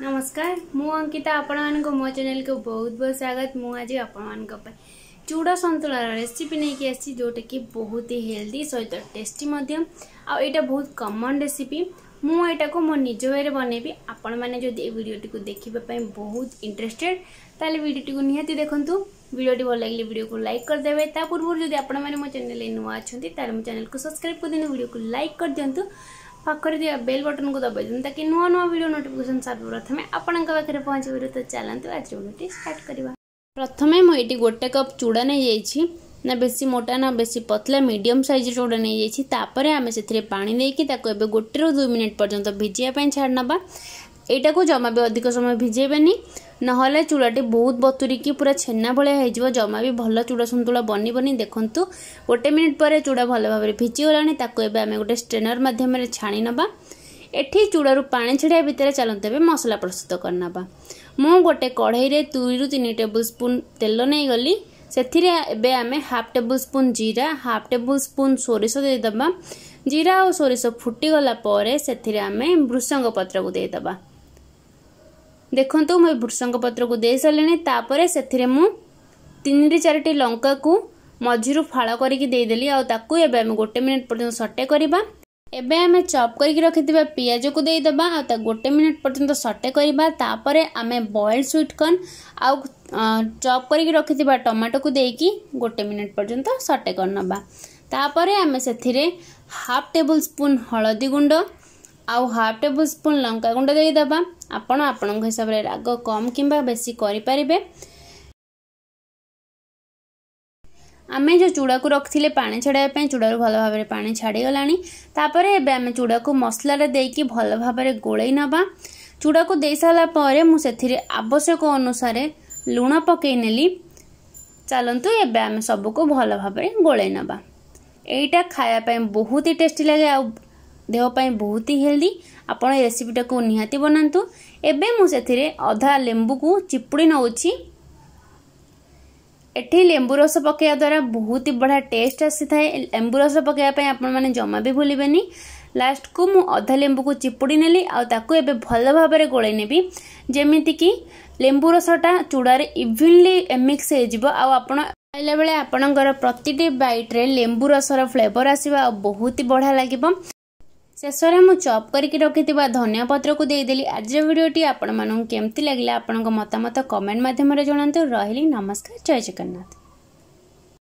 नमस्कार मु अंकिता आपण मानक मो चेल को बहुत बहुत स्वागत मुझे आप चूड़ा सतुला रेसीपी नहींक आसी जोटा कि बहुत ही हेल्दी सहित तो टेस्ट आईटा बहुत कमन रेसीपी मुटा को मो निज वे बनैबी आपण मैंने भिडटी को देखापी बहुत इंटरेस्टेड तेल भिडटी को निहती देखूँ भिडियो भल लगे भिडियो को लाइक करदे पूर्व जब आप चेल नुआ अच्छा मो चेल को सब्सक्राइब कर दिखाँ भिडियो को लाइक कर दिखाँ ପାଖରେ ଥିବା ବେଲ୍ ବଟନ୍କୁ ଦବାଇ ଦିଅନ୍ତୁ ତାକି ନୂଆ ନୂଆ ଭିଡ଼ିଓ ନୋଟିଫିକେସନ୍ ସର୍ବପ୍ରଥମେ ଆପଣଙ୍କ ପାଖରେ ପହଞ୍ଚିବାରୁ ତ ଚାଲନ୍ତୁ ଆଜି ଭିଡ଼ିଓଟି ଷ୍ଟାର୍ଟ କରିବା ପ୍ରଥମେ ମୁଁ ଏଇଠି ଗୋଟେ କପ୍ ଚୁଡ଼ା ନେଇଯାଇଛି ନା ବେଶୀ ମୋଟା ନା ବେଶୀ ପତଳା ମିଡ଼ିୟମ୍ ସାଇଜ୍ର ଚୁଡ଼ା ନେଇଯାଇଛି ତାପରେ ଆମେ ସେଥିରେ ପାଣି ଦେଇକି ତାକୁ ଏବେ ଗୋଟେରୁ ଦୁଇ ମିନିଟ୍ ପର୍ଯ୍ୟନ୍ତ ଭିଜିବା ପାଇଁ ଛାଡ଼ି ନେବା ଏଇଟାକୁ ଜମା ବି ଅଧିକ ସମୟ ଭିଜେଇବେନି ନହେଲେ ଚୁଡ଼ାଟି ବହୁତ ବତୁରିକି ପୁରା ଛେନା ଭଳିଆ ହେଇଯିବ ଜମା ବି ଭଲ ଚୁଡ଼ା ସନ୍ତୁଳା ବନିବନି ଦେଖନ୍ତୁ ଗୋଟେ ମିନିଟ୍ ପରେ ଚୁଡ଼ା ଭଲ ଭାବରେ ଭିଜିଗଲାଣି ତାକୁ ଏବେ ଆମେ ଗୋଟେ ଷ୍ଟ୍ରେନର୍ ମାଧ୍ୟମରେ ଛାଣି ନେବା ଏଠି ଚୁଡ଼ାରୁ ପାଣି ଛିଡ଼ିବା ଭିତରେ ଚାଲନ୍ତୁ ଏବେ ମସଲା ପ୍ରସ୍ତୁତ କରିନେବା ମୁଁ ଗୋଟେ କଢ଼େଇରେ ଦୁଇରୁ ତିନି ଟେବୁଲ ସ୍ପୁନ୍ ତେଲ ନେଇଗଲି ସେଥିରେ ଏବେ ଆମେ ହାଫ୍ ଟେବୁଲ ସ୍ପୁନ୍ ଜିରା ହାଫ୍ ଟେବୁଲ ସ୍ପୁନ୍ ସୋରିଷ ଦେଇଦେବା ଜିରା ଆଉ ସୋରିଷ ଫୁଟିଗଲା ପରେ ସେଥିରେ ଆମେ ଭୃଷଙ୍ଗ ପତ୍ରକୁ ଦେଇଦେବା ଦେଖନ୍ତୁ ମୁଁ ଏ ଭୃଷଙ୍ଗ ପତ୍ରକୁ ଦେଇସାରିଲିଣି ତାପରେ ସେଥିରେ ମୁଁ ତିନିଟି ଚାରିଟି ଲଙ୍କାକୁ ମଝିରୁ ଫାଳ କରିକି ଦେଇଦେଲି ଆଉ ତାକୁ ଏବେ ଆମେ ଗୋଟେ ମିନିଟ୍ ପର୍ଯ୍ୟନ୍ତ ସଟେ କରିବା ଏବେ ଆମେ ଚପ୍ କରିକି ରଖିଥିବା ପିଆଜକୁ ଦେଇଦେବା ଆଉ ତାକୁ ଗୋଟେ ମିନିଟ୍ ପର୍ଯ୍ୟନ୍ତ ସଟେ କରିବା ତାପରେ ଆମେ ବଏଲ୍ଡ ସୁଇଟ୍କର୍ଣ୍ଣ ଆଉ ଚପ୍ କରିକି ରଖିଥିବା ଟମାଟୋକୁ ଦେଇକି ଗୋଟେ ମିନିଟ୍ ପର୍ଯ୍ୟନ୍ତ ସଟେ କରିନେବା ତାପରେ ଆମେ ସେଥିରେ ହାଫ୍ ଟେବୁଲ୍ ସ୍ପୁନ୍ ହଳଦୀ ଗୁଣ୍ଡ ଆଉ ହାଫ୍ ଟେବୁଲ୍ ସ୍ପୁନ୍ ଲଙ୍କା ଗୁଣ୍ଡ ଦେଇଦେବା ଆପଣ ଆପଣଙ୍କ ହିସାବରେ ରାଗ କମ୍ କିମ୍ବା ବେଶୀ କରିପାରିବେ ଆମେ ଯେଉଁ ଚୁଡ଼ାକୁ ରଖିଥିଲେ ପାଣି ଛାଡ଼ିବା ପାଇଁ ଚୁଡ଼ାରୁ ଭଲ ଭାବରେ ପାଣି ଛାଡ଼ିଗଲାଣି ତାପରେ ଏବେ ଆମେ ଚୁଡ଼ାକୁ ମସଲାରେ ଦେଇକି ଭଲ ଭାବରେ ଗୋଳେଇ ନେବା ଚୁଡ଼ାକୁ ଦେଇସାରିଲା ପରେ ମୁଁ ସେଥିରେ ଆବଶ୍ୟକ ଅନୁସାରେ ଲୁଣ ପକେଇ ନେଲି ଚାଲନ୍ତୁ ଏବେ ଆମେ ସବୁକୁ ଭଲ ଭାବରେ ଗୋଳେଇ ନେବା ଏଇଟା ଖାଇବା ପାଇଁ ବହୁତ ହି ଟେଷ୍ଟି ଲାଗେ ଆଉ ଦେହ ପାଇଁ ବହୁତ ହି ହେଲ୍ଦି ଆପଣ ଏ ରେସିପିଟାକୁ ନିହାତି ବନାନ୍ତୁ ଏବେ ମୁଁ ସେଥିରେ ଅଧା ଲେମ୍ବୁକୁ ଚିପୁଡ଼ି ନେଉଛି ଏଠି ଲେମ୍ବୁ ରସ ପକାଇବା ଦ୍ୱାରା ବହୁତ ବଢ଼ିଆ ଟେଷ୍ଟ ଆସିଥାଏ ଲେମ୍ବୁ ରସ ପକାଇବା ପାଇଁ ଆପଣମାନେ ଜମା ବି ଭୁଲିବେନି ଲାଷ୍ଟକୁ ମୁଁ ଅଧା ଲେମ୍ବୁକୁ ଚିପୁଡ଼ି ନେଲି ଆଉ ତାକୁ ଏବେ ଭଲ ଭାବରେ ଗୋଳେଇ ନେବି ଯେମିତିକି ଲେମ୍ବୁ ରସଟା ଚୂଡ଼ାରେ ଇଭିନ୍ଲି ମିକ୍ସ ହେଇଯିବ ଆଉ ଆପଣ ଖାଇଲା ବେଳେ ଆପଣଙ୍କର ପ୍ରତିଟି ବାଇଟ୍ରେ ଲେମ୍ବୁ ରସର ଫ୍ଲେଭର ଆସିବ ଆଉ ବହୁତ ବଢ଼ିଆ ଲାଗିବ शेष में चप करके रखी धनिया पत्र को देदेली आज भिडियो आपण मानक लगे आपण मतामत कमेंट मध्यम जुड़ू रही नमस्कार जय जगन्नाथ